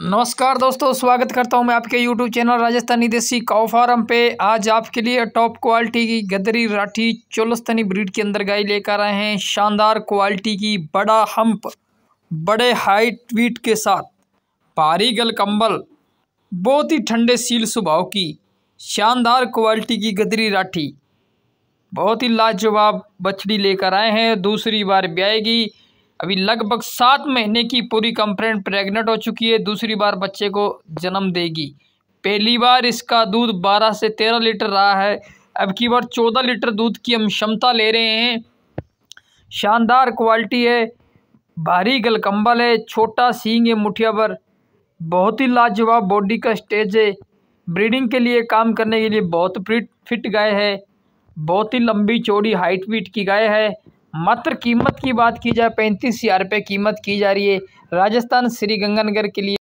नमस्कार दोस्तों स्वागत करता हूं मैं आपके यूट्यूब चैनल राजस्थानी देसी काउ फार्म पे आज आपके लिए टॉप क्वालिटी की गदरी राठी चोलस्तनी ब्रीड के अंदर गाय लेकर आए हैं शानदार क्वालिटी की बड़ा हम्प बड़े हाइट वीट के साथ भारी गल कम्बल बहुत ही ठंडे सील स्वभाव की शानदार क्वालिटी की गदरी राठी बहुत ही लाजवाब बछड़ी लेकर आए हैं दूसरी बार ब्याएगी अभी लगभग सात महीने की पूरी कंप्लेन प्रेग्नेंट हो चुकी है दूसरी बार बच्चे को जन्म देगी पहली बार इसका दूध बारह से तेरह लीटर रहा है अब की बार चौदह लीटर दूध की हम क्षमता ले रहे हैं शानदार क्वालिटी है भारी गलकम्बल है छोटा सींग है मुठिया भर बहुत ही लाजवाब बॉडी का स्टेज है ब्रीडिंग के लिए काम करने के लिए बहुत फिट गाय है बहुत ही लंबी चौड़ी हाइट वीट की गाय है मात्र कीमत की बात की जाए पैंतीस हज़ार रुपये कीमत की जा रही है राजस्थान श्रीगंगानगर के लिए